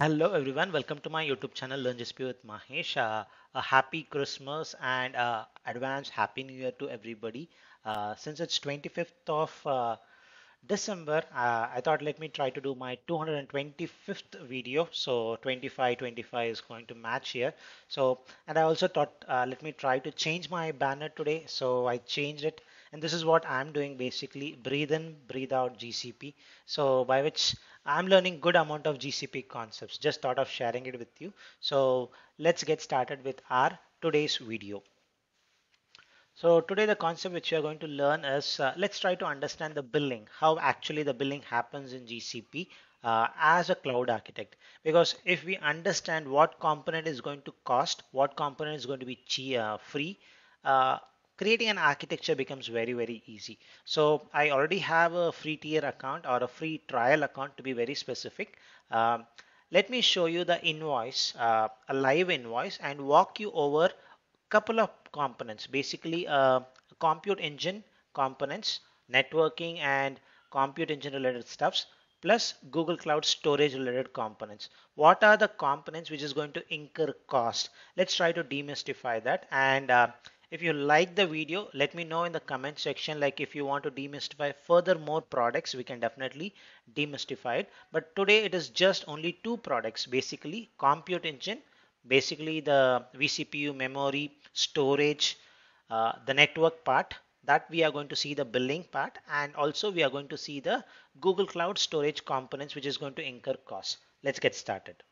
Hello everyone, welcome to my YouTube channel Learn GSP with Mahesh. Uh, a happy Christmas and uh, advance Happy New Year to everybody. Uh, since it's 25th of uh, December, uh, I thought let me try to do my 225th video. So 25, 25 is going to match here. So, and I also thought uh, let me try to change my banner today. So I changed it and this is what I'm doing basically breathe in breathe out GCP so by which I'm learning good amount of GCP concepts just thought of sharing it with you so let's get started with our today's video so today the concept which we are going to learn is uh, let's try to understand the billing how actually the billing happens in GCP uh, as a cloud architect because if we understand what component is going to cost what component is going to be uh, free uh, creating an architecture becomes very very easy so I already have a free tier account or a free trial account to be very specific um, let me show you the invoice uh, a live invoice and walk you over a couple of components basically uh, compute engine components networking and compute engine related stuffs plus Google Cloud storage related components. What are the components which is going to incur cost? Let's try to demystify that and uh, if you like the video, let me know in the comment section like if you want to demystify further more products, we can definitely demystify it. But today it is just only two products basically compute engine, basically the vCPU memory storage, uh, the network part that we are going to see the billing part and also we are going to see the Google Cloud storage components which is going to incur costs. Let's get started.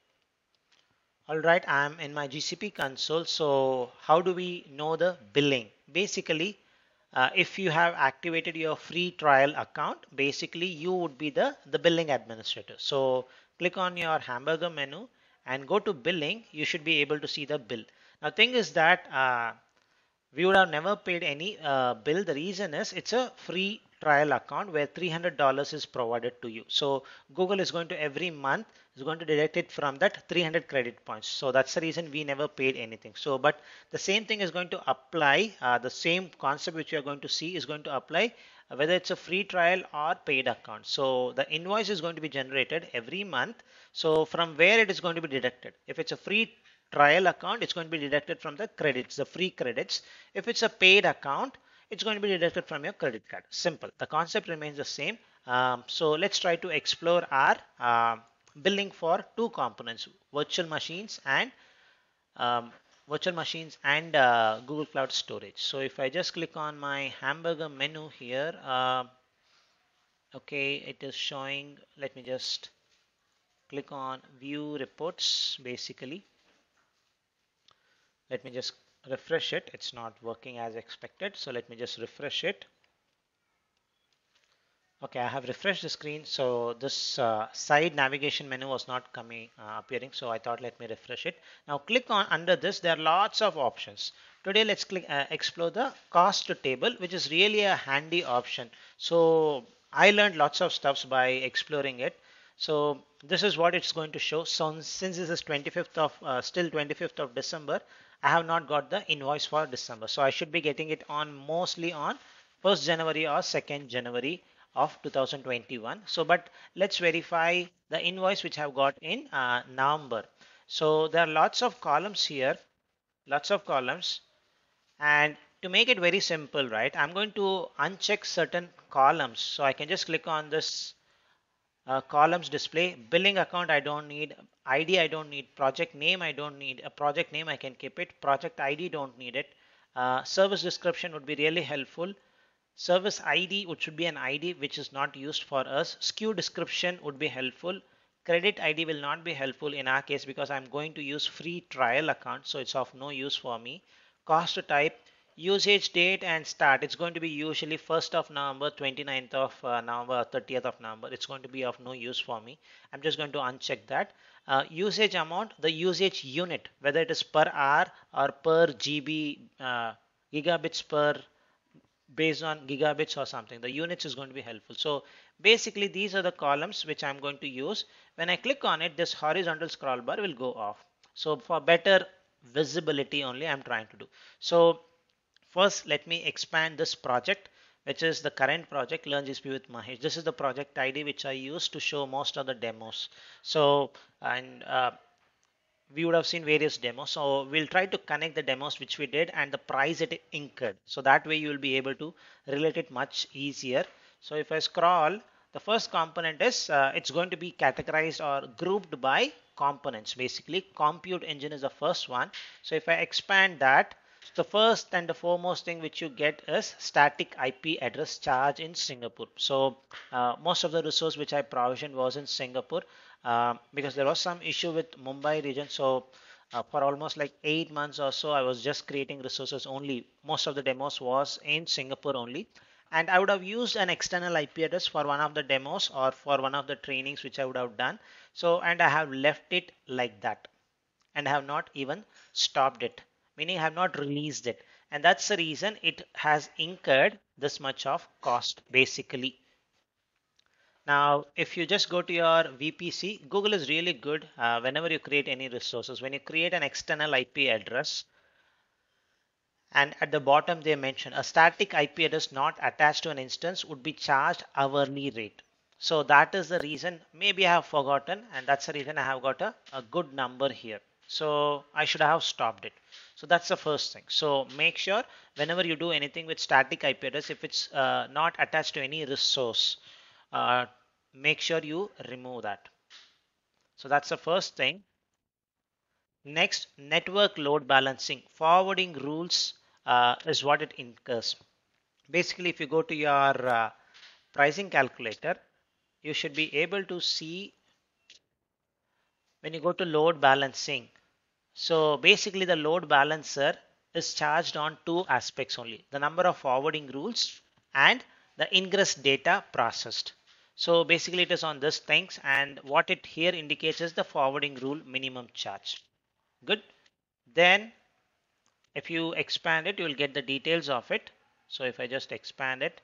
All right, I'm in my GCP console. So how do we know the billing? Basically, uh, if you have activated your free trial account, basically you would be the, the billing administrator. So click on your hamburger menu and go to billing. You should be able to see the bill. Now thing is that uh, we would have never paid any uh, bill. The reason is it's a free trial account where $300 is provided to you. So Google is going to every month is going to deduct it from that 300 credit points. So that's the reason we never paid anything. So but the same thing is going to apply. Uh, the same concept which you are going to see is going to apply uh, whether it's a free trial or paid account. So the invoice is going to be generated every month. So from where it is going to be deducted. If it's a free trial account, it's going to be deducted from the credits, the free credits. If it's a paid account, it's going to be deducted from your credit card. Simple. The concept remains the same. Um, so let's try to explore our uh, billing for two components, virtual machines and um, virtual machines and uh, Google Cloud Storage. So if I just click on my hamburger menu here, uh, okay, it is showing, let me just click on view reports basically. Let me just refresh it it's not working as expected so let me just refresh it okay I have refreshed the screen so this uh, side navigation menu was not coming uh, appearing so I thought let me refresh it now click on under this there are lots of options today let's click uh, explore the cost table which is really a handy option so I learned lots of stuffs by exploring it so this is what it's going to show so since this is 25th of uh, still 25th of December I have not got the invoice for December. So I should be getting it on mostly on 1st January or 2nd January of 2021. So but let's verify the invoice which I have got in uh, November. So there are lots of columns here, lots of columns. And to make it very simple, right, I'm going to uncheck certain columns. So I can just click on this uh, columns display billing account I don't need ID I don't need, project name I don't need, a project name I can keep it, project ID don't need it. Uh, service description would be really helpful. Service ID which should be an ID which is not used for us. SKU description would be helpful. Credit ID will not be helpful in our case because I'm going to use free trial account so it's of no use for me. Cost type usage date and start it's going to be usually 1st of November 29th of uh, November 30th of November it's going to be of no use for me I'm just going to uncheck that uh, usage amount the usage unit whether it is per hour or per GB uh, gigabits per based on gigabits or something the units is going to be helpful so basically these are the columns which I'm going to use when I click on it this horizontal scroll bar will go off so for better visibility only I'm trying to do so First, let me expand this project, which is the current project Learn gsp with Mahesh. This is the project ID which I use to show most of the demos. So, and uh, we would have seen various demos. So we'll try to connect the demos which we did and the price it incurred. So that way you will be able to relate it much easier. So if I scroll, the first component is uh, it's going to be categorized or grouped by components. Basically, compute engine is the first one. So if I expand that, so the first and the foremost thing which you get is static IP address charge in Singapore. So uh, most of the resource which I provisioned was in Singapore uh, because there was some issue with Mumbai region. So uh, for almost like eight months or so, I was just creating resources only. Most of the demos was in Singapore only. And I would have used an external IP address for one of the demos or for one of the trainings which I would have done. So, and I have left it like that and I have not even stopped it meaning I have not released it. And that's the reason it has incurred this much of cost basically. Now, if you just go to your VPC, Google is really good uh, whenever you create any resources. When you create an external IP address, and at the bottom they mention a static IP address not attached to an instance would be charged hourly rate. So that is the reason maybe I have forgotten and that's the reason I have got a, a good number here. So I should have stopped it. So that's the first thing. So make sure whenever you do anything with static IP address, if it's uh, not attached to any resource, uh, make sure you remove that. So that's the first thing. Next, network load balancing. Forwarding rules uh, is what it incurs. Basically, if you go to your uh, pricing calculator, you should be able to see when you go to load balancing so basically the load balancer is charged on two aspects only, the number of forwarding rules and the ingress data processed. So basically it is on this things and what it here indicates is the forwarding rule minimum charge. Good. Then if you expand it, you will get the details of it. So if I just expand it,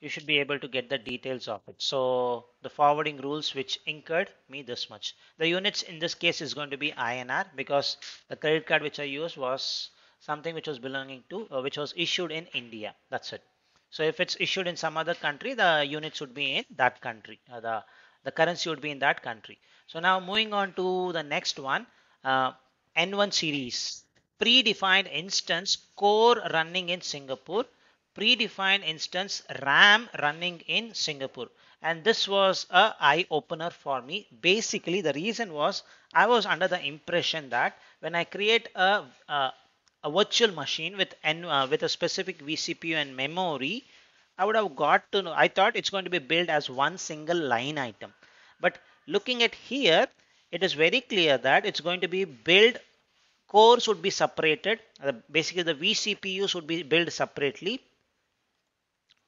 you should be able to get the details of it. So the forwarding rules which incurred me this much. The units in this case is going to be INR because the credit card which I used was something which was belonging to uh, which was issued in India. That's it. So if it's issued in some other country, the units would be in that country. Uh, the the currency would be in that country. So now moving on to the next one, uh, N1 series predefined instance core running in Singapore predefined instance RAM running in Singapore. And this was a eye opener for me. Basically, the reason was I was under the impression that when I create a, a, a virtual machine with N, uh, with a specific vCPU and memory, I would have got to know. I thought it's going to be built as one single line item. But looking at here, it is very clear that it's going to be built cores would be separated. Uh, basically, the vCPUs would be built separately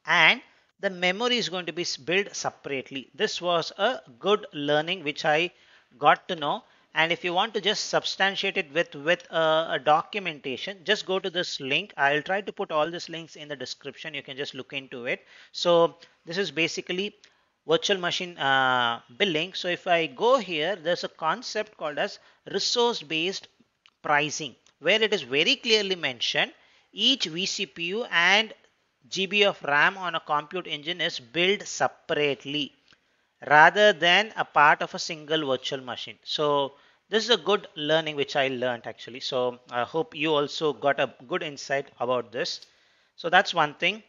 and the memory is going to be built separately. This was a good learning which I got to know and if you want to just substantiate it with with a, a, documentation just go to this link i'll try to put all these links in the description you can just look into it so this is basically virtual machine uh, billing so if i go here there's a concept called as resource based pricing where it is very clearly mentioned each vcpu and GB of RAM on a compute engine is built separately rather than a part of a single virtual machine. So this is a good learning which I learned actually. So I hope you also got a good insight about this. So that's one thing.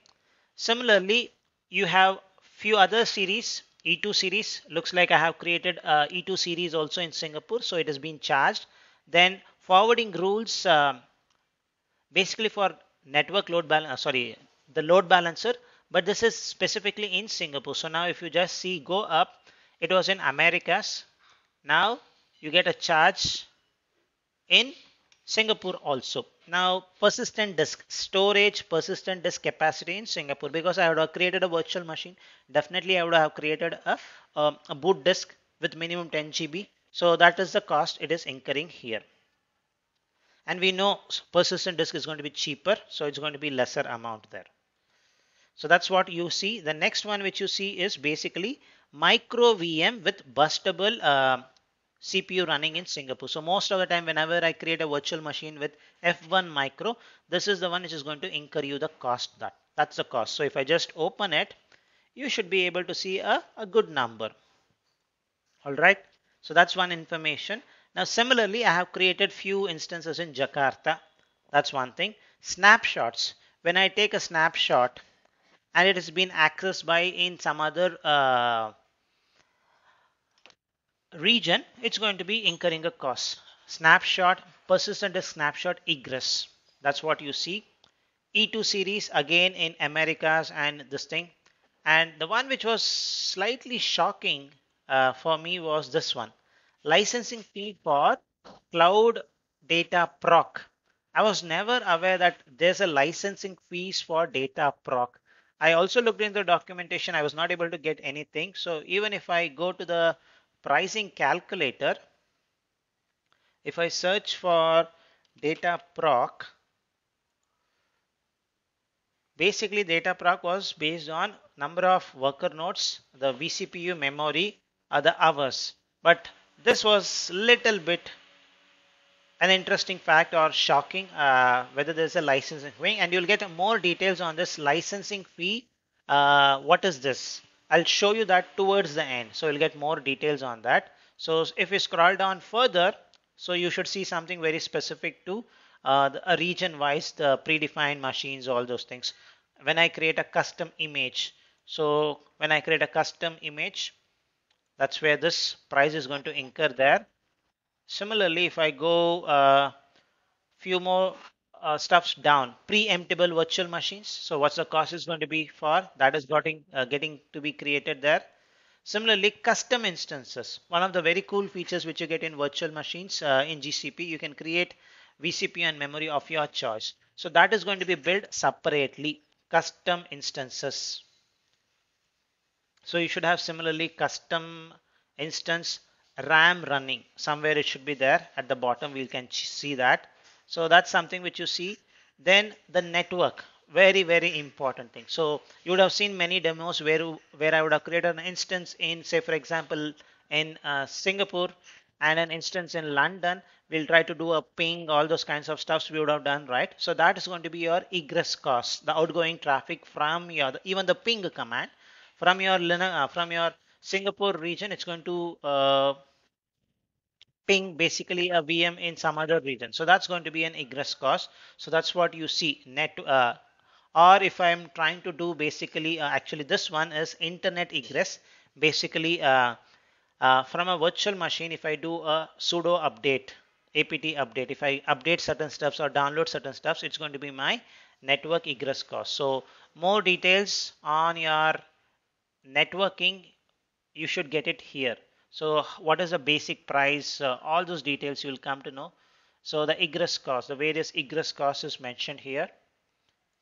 Similarly, you have few other series E2 series looks like I have created E2 series also in Singapore so it has been charged then forwarding rules uh, basically for network load balance uh, sorry the load balancer, but this is specifically in Singapore. So now if you just see go up, it was in Americas. Now you get a charge in Singapore also. Now persistent disk storage, persistent disk capacity in Singapore because I would have created a virtual machine. Definitely I would have created a, um, a boot disk with minimum 10 GB. So that is the cost it is incurring here. And we know persistent disk is going to be cheaper. So it's going to be lesser amount there. So that's what you see. The next one which you see is basically micro VM with bustable uh, CPU running in Singapore. So most of the time whenever I create a virtual machine with F1 micro, this is the one which is going to incur you the cost that. That's the cost. So if I just open it, you should be able to see a, a good number. All right. So that's one information. Now similarly, I have created few instances in Jakarta. That's one thing. Snapshots. When I take a snapshot, and it has been accessed by in some other uh, region, it's going to be incurring a cost. Snapshot, persistent disk snapshot egress. That's what you see. E2 series again in Americas and this thing. And the one which was slightly shocking uh, for me was this one. Licensing fee for cloud data proc. I was never aware that there's a licensing fees for data proc. I also looked in the documentation. I was not able to get anything. So even if I go to the pricing calculator, if I search for data proc, basically data proc was based on number of worker nodes, the vCPU memory, other hours. But this was little bit an interesting fact or shocking uh, whether there's a licensing fee and you'll get more details on this licensing fee uh, what is this I'll show you that towards the end so you'll get more details on that so if you scroll down further so you should see something very specific to uh, the, a region wise the predefined machines all those things when I create a custom image so when I create a custom image that's where this price is going to incur there Similarly, if I go a uh, few more uh, stuffs down, preemptible virtual machines. So what's the cost is going to be for that is getting uh, getting to be created there. Similarly, custom instances. One of the very cool features which you get in virtual machines uh, in GCP, you can create VCP and memory of your choice. So that is going to be built separately, custom instances. So you should have similarly custom instance RAM running somewhere it should be there at the bottom we can see that so that's something which you see then the network very very important thing so you would have seen many demos where where I would have created an instance in say for example in uh, Singapore and an instance in London we'll try to do a ping all those kinds of stuffs we would have done right so that is going to be your egress cost the outgoing traffic from your even the ping command from your uh, from your Singapore region it's going to uh, ping basically a VM in some other region. So that's going to be an egress cost. So that's what you see net uh, or if I'm trying to do basically uh, actually this one is internet egress basically uh, uh from a virtual machine if I do a pseudo update apt update if I update certain stuffs or download certain stuffs it's going to be my network egress cost. So more details on your networking you should get it here. So what is the basic price? Uh, all those details you will come to know. So the egress cost, the various egress costs is mentioned here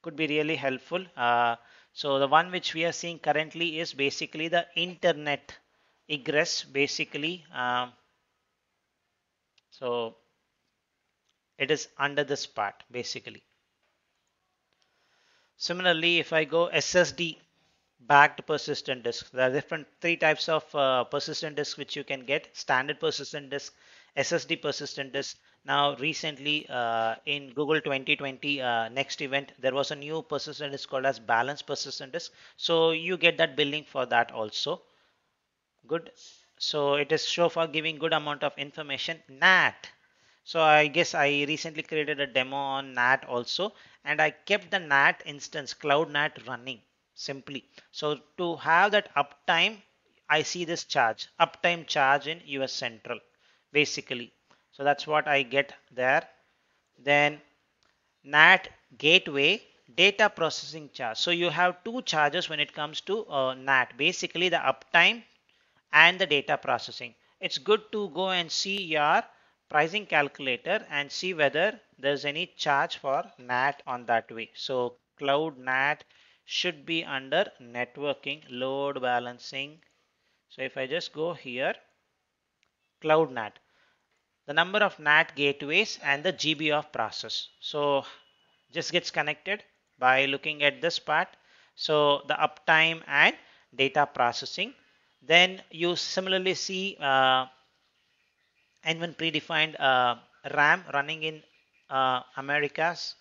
could be really helpful. Uh, so the one which we are seeing currently is basically the internet egress basically. Um, so it is under this part basically. Similarly, if I go SSD backed persistent disk. There are different three types of uh, persistent disk which you can get standard persistent disk, SSD persistent disk. Now recently uh, in Google 2020 uh, next event, there was a new persistent disk called as balanced persistent disk. So you get that billing for that also. Good. So it is show for giving good amount of information. NAT. So I guess I recently created a demo on NAT also and I kept the NAT instance cloud NAT running simply. So to have that uptime, I see this charge, uptime charge in US Central, basically. So that's what I get there. Then NAT gateway data processing charge. So you have two charges when it comes to uh, NAT, basically the uptime and the data processing. It's good to go and see your pricing calculator and see whether there's any charge for NAT on that way. So cloud NAT should be under networking, load balancing. So if I just go here, cloud NAT, the number of NAT gateways and the GB of process. So just gets connected by looking at this part. So the uptime and data processing. Then you similarly see uh, N1 predefined uh, RAM running in uh, Americas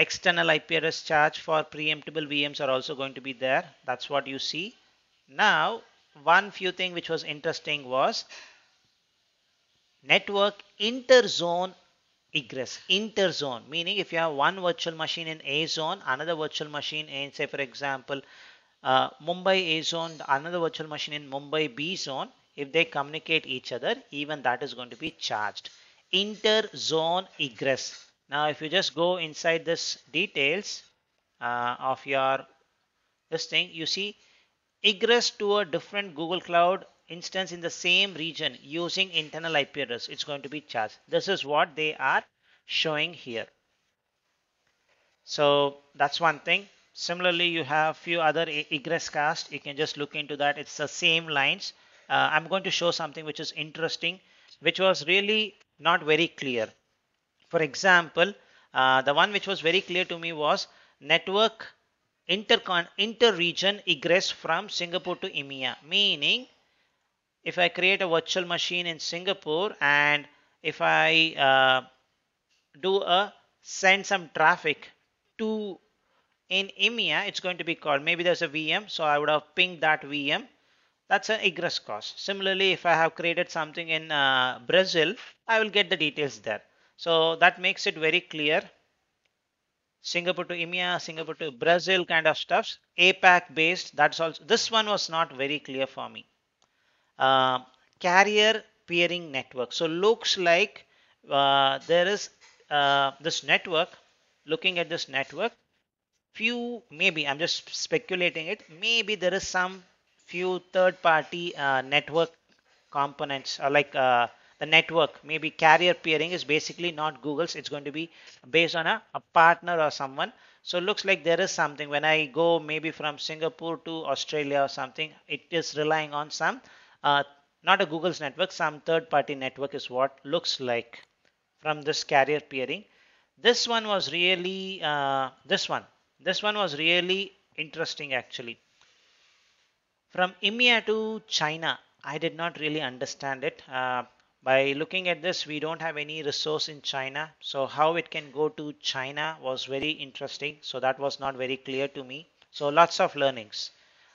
external IP address charge for preemptible VMs are also going to be there. That's what you see. Now, one few thing which was interesting was network interzone egress. Interzone meaning if you have one virtual machine in A zone, another virtual machine in say for example uh, Mumbai A zone, another virtual machine in Mumbai B zone, if they communicate each other, even that is going to be charged. Interzone egress now if you just go inside this details uh, of your this thing you see egress to a different Google Cloud instance in the same region using internal IP address it's going to be charged. This is what they are showing here. So that's one thing. Similarly, you have few other egress cast. You can just look into that. It's the same lines. Uh, I'm going to show something which is interesting, which was really not very clear. For example, uh, the one which was very clear to me was network inter-region egress from Singapore to EMEA. Meaning, if I create a virtual machine in Singapore and if I uh, do a send some traffic to in EMEA, it's going to be called. Maybe there's a VM, so I would have pinged that VM. That's an egress cost. Similarly, if I have created something in uh, Brazil, I will get the details there. So that makes it very clear. Singapore to EMEA, Singapore to Brazil kind of stuffs, APAC based. That's also this one was not very clear for me. Uh, carrier peering network. So looks like uh, there is uh, this network. Looking at this network, few maybe I'm just speculating it. Maybe there is some few third-party uh, network components or uh, like uh, the network. Maybe carrier peering is basically not Google's. It's going to be based on a, a partner or someone. So looks like there is something. When I go maybe from Singapore to Australia or something, it is relying on some, uh, not a Google's network, some third-party network is what looks like from this carrier peering. This one was really, uh, this one, this one was really interesting actually. From India to China, I did not really understand it. Uh, by looking at this, we don't have any resource in China. So how it can go to China was very interesting. So that was not very clear to me. So lots of learnings.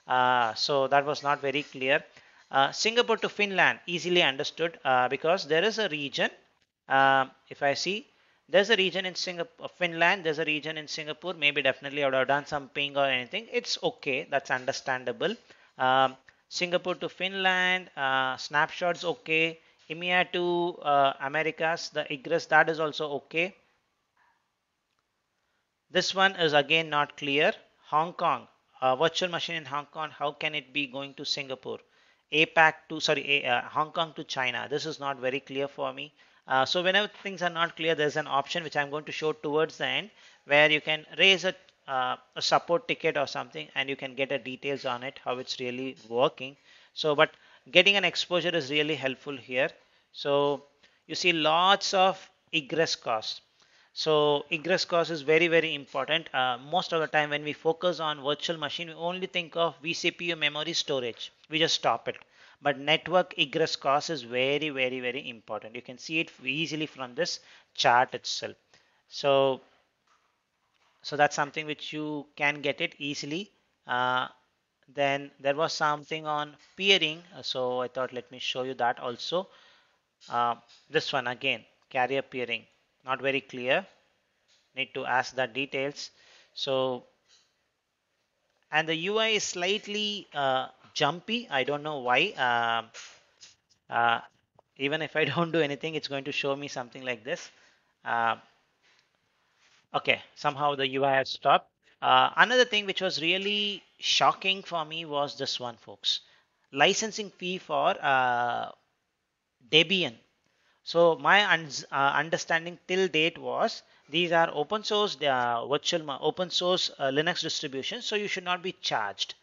Uh, so that was not very clear. Uh, Singapore to Finland, easily understood uh, because there is a region, uh, if I see, there's a region in Singapore, uh, Finland, there's a region in Singapore, maybe definitely I would have done some ping or anything. It's okay, that's understandable. Um, Singapore to Finland, uh, snapshots okay. EMEA to uh, Americas, the egress that is also okay. This one is again not clear. Hong Kong, a virtual machine in Hong Kong, how can it be going to Singapore? APAC to, sorry, A, uh, Hong Kong to China. This is not very clear for me. Uh, so whenever things are not clear, there's an option which I'm going to show towards the end where you can raise a, uh, a support ticket or something and you can get a details on it, how it's really working. So, but getting an exposure is really helpful here. So you see lots of egress costs. So egress cost is very, very important. Uh, most of the time when we focus on virtual machine, we only think of vCPU memory storage. We just stop it. But network egress cost is very, very, very important. You can see it easily from this chart itself. So, so that's something which you can get it easily uh, then there was something on peering uh, so I thought let me show you that also uh, this one again carrier peering not very clear need to ask the details so and the UI is slightly uh, jumpy I don't know why um, uh, even if I don't do anything it's going to show me something like this uh, okay somehow the UI has stopped uh, another thing which was really shocking for me was this one, folks. Licensing fee for uh, Debian. So my un uh, understanding till date was these are open source are uh, virtual open source uh, Linux distribution, so you should not be charged.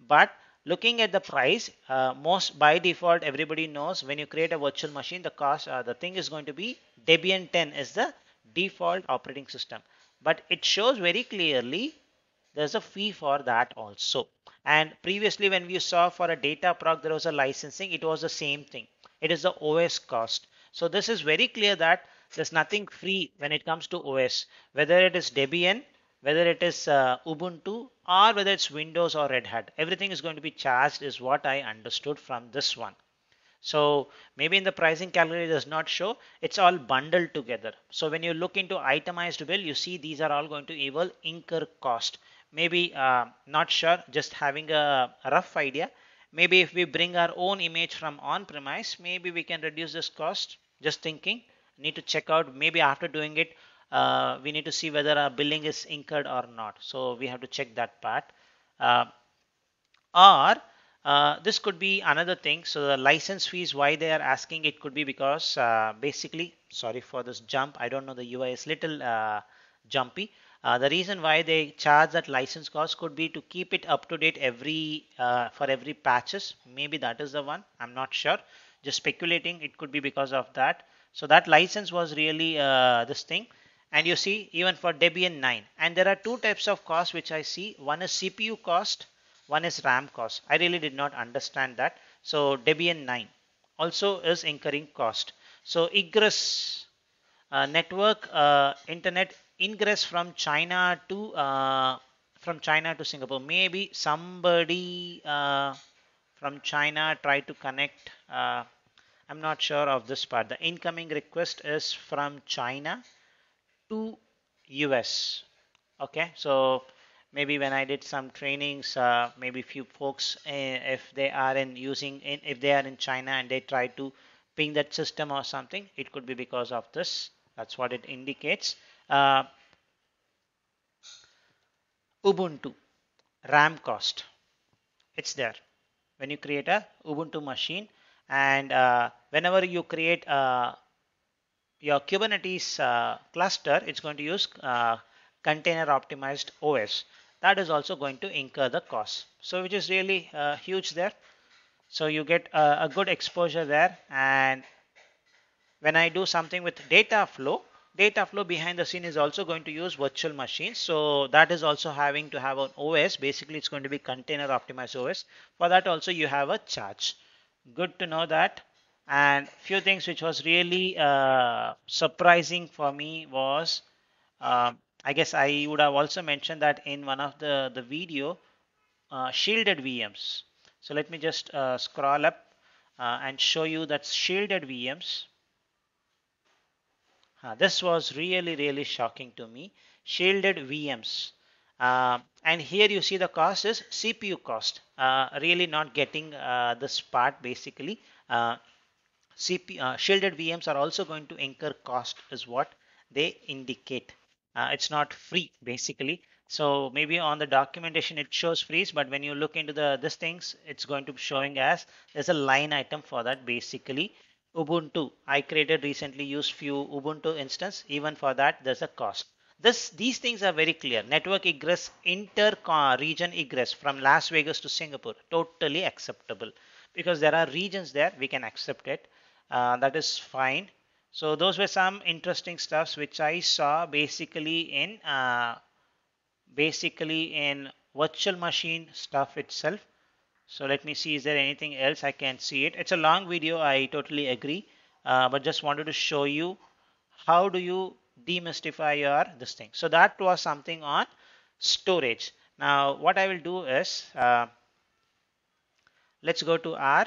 But looking at the price, uh, most by default everybody knows when you create a virtual machine, the cost uh, the thing is going to be Debian 10 is the default operating system but it shows very clearly there's a fee for that also. And previously when we saw for a data proc, there was a licensing, it was the same thing. It is the OS cost. So this is very clear that there's nothing free when it comes to OS, whether it is Debian, whether it is uh, Ubuntu or whether it's Windows or Red Hat. Everything is going to be charged is what I understood from this one. So maybe in the pricing calculator does not show, it's all bundled together. So when you look into itemized bill, you see these are all going to equal incur cost. Maybe uh, not sure, just having a rough idea. Maybe if we bring our own image from on-premise, maybe we can reduce this cost. Just thinking, need to check out, maybe after doing it, uh, we need to see whether our billing is incurred or not. So we have to check that part. Uh, or uh, this could be another thing. So the license fees, why they are asking it could be because uh, basically, sorry for this jump. I don't know the UI is little uh, jumpy. Uh, the reason why they charge that license cost could be to keep it up to date every uh, for every patches. Maybe that is the one. I'm not sure. Just speculating. It could be because of that. So that license was really this thing. And you see even for Debian 9. And there are two types of costs which I see. One is CPU cost one is RAM cost. I really did not understand that. So Debian 9 also is incurring cost. So egress uh, network uh, internet ingress from China to uh, from China to Singapore. Maybe somebody uh, from China tried to connect. Uh, I'm not sure of this part. The incoming request is from China to US. Okay, so maybe when I did some trainings, uh, maybe few folks, uh, if they are in using, in, if they are in China and they try to ping that system or something, it could be because of this. That's what it indicates. Uh, Ubuntu, RAM cost, it's there. When you create a Ubuntu machine and uh, whenever you create uh, your Kubernetes uh, cluster, it's going to use container optimized OS that is also going to incur the cost so which is really uh, huge there so you get a good exposure there and when I do something with data flow data flow behind the scene is also going to use virtual machines so that is also having to have an OS basically it's going to be container optimized OS for that also you have a charge good to know that and few things which was really uh, surprising for me was um, I guess I would have also mentioned that in one of the, the video, uh, shielded VMs. So let me just uh, scroll up uh, and show you that shielded VMs. Uh, this was really, really shocking to me. Shielded VMs. Uh, and here you see the cost is CPU cost. Uh, really not getting this part basically. CP, shielded VMs are also going to incur cost is what they indicate. Uh, it's not free basically. So maybe on the documentation it shows free, but when you look into the this things, it's going to be showing as there's a line item for that basically. Ubuntu, I created recently used few Ubuntu instance. Even for that, there's a cost. This these things are very clear. Network egress, inter-region egress from Las Vegas to Singapore, totally acceptable because there are regions there we can accept it. Uh, that is fine so those were some interesting stuffs which I saw basically in uh, basically in virtual machine stuff itself. So let me see is there anything else I can see it. It's a long video I totally agree uh, but just wanted to show you how do you demystify your this thing. So that was something on storage. Now what I will do is uh, let's go to our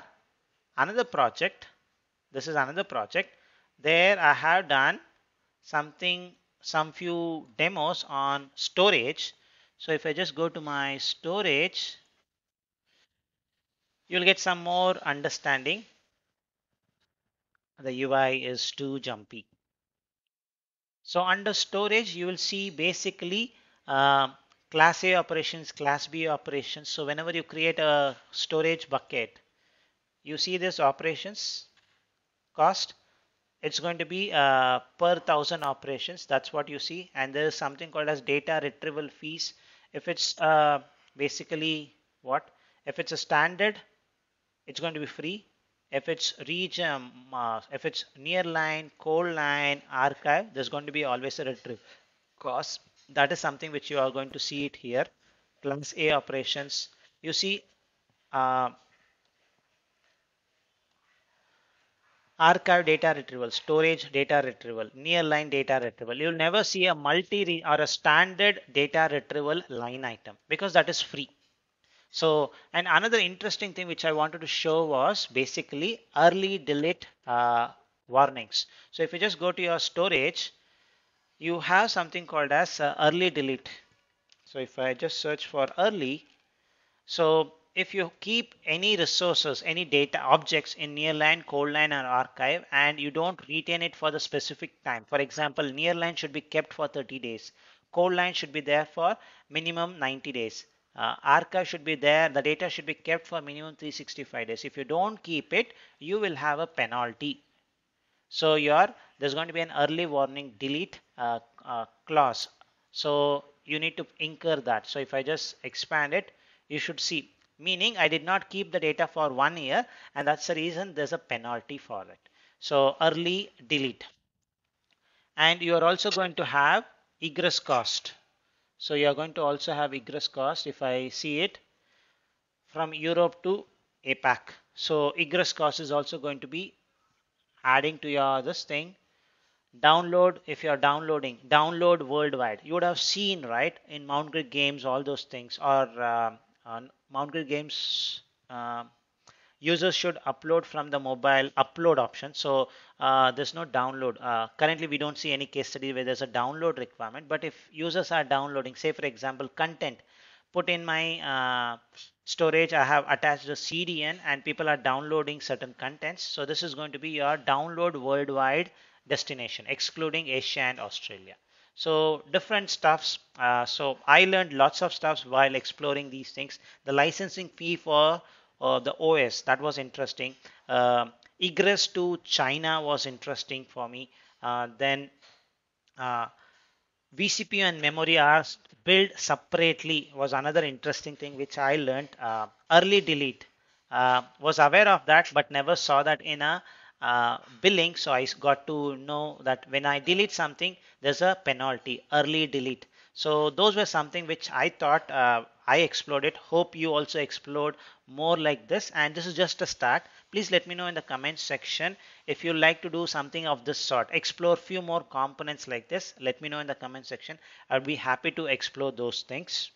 another project. This is another project there I have done something some few demos on storage so if I just go to my storage you'll get some more understanding the UI is too jumpy so under storage you will see basically uh, class A operations class B operations so whenever you create a storage bucket you see this operations cost it's going to be uh, per thousand operations that's what you see and there is something called as data retrieval fees if it's uh, basically what if it's a standard it's going to be free if it's region uh, if it's near line cold line archive there's going to be always a retrieve cost that is something which you are going to see it here class a operations you see uh, archive data retrieval, storage data retrieval, nearline data retrieval. You'll never see a multi or a standard data retrieval line item because that is free. So, and another interesting thing which I wanted to show was basically early delete uh, warnings. So if you just go to your storage, you have something called as uh, early delete. So if I just search for early, so if you keep any resources, any data objects in nearline, coldline or archive and you don't retain it for the specific time. For example, nearline should be kept for 30 days. Coldline should be there for minimum 90 days. Uh, archive should be there. The data should be kept for minimum 365 days. If you don't keep it, you will have a penalty. So your there's going to be an early warning delete uh, uh, clause. So you need to incur that. So if I just expand it, you should see meaning I did not keep the data for one year and that's the reason there's a penalty for it. So early delete. And you are also going to have egress cost. So you are going to also have egress cost if I see it from Europe to APAC. So egress cost is also going to be adding to your this thing. Download if you are downloading, download worldwide. You would have seen right in Mount Grid games all those things or uh, on Mount Gear Games uh, users should upload from the mobile upload option so uh, there's no download uh, currently we don't see any case study where there's a download requirement but if users are downloading say for example content put in my uh, storage I have attached a CDN and people are downloading certain contents so this is going to be your download worldwide destination excluding Asia and Australia so different stuffs. Uh, so I learned lots of stuffs while exploring these things. The licensing fee for uh, the OS that was interesting. Uh, egress to China was interesting for me. Uh, then uh, vCPU and memory are built separately was another interesting thing which I learned. Uh, early delete was aware of that but never saw that in a uh, billing so I got to know that when I delete something there's a penalty, early delete. So those were something which I thought uh, I explored it. Hope you also explored more like this. And this is just a start. Please let me know in the comment section if you like to do something of this sort. Explore few more components like this. Let me know in the comment section. I'll be happy to explore those things.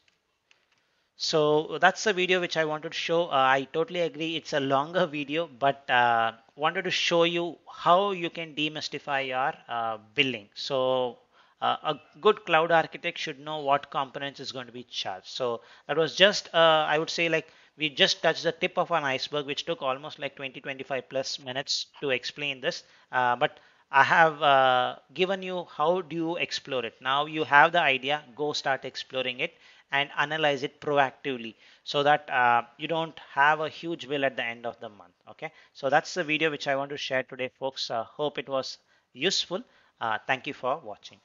So that's the video which I wanted to show. Uh, I totally agree. It's a longer video, but uh, wanted to show you how you can demystify your uh, billing. So uh, a good cloud architect should know what components is going to be charged. So that was just, uh, I would say like, we just touched the tip of an iceberg, which took almost like 20, 25 plus minutes to explain this. Uh, but I have uh, given you how do you explore it. Now you have the idea, go start exploring it and analyze it proactively so that uh, you don't have a huge bill at the end of the month. Okay, so that's the video which I want to share today, folks. Uh, hope it was useful. Uh, thank you for watching.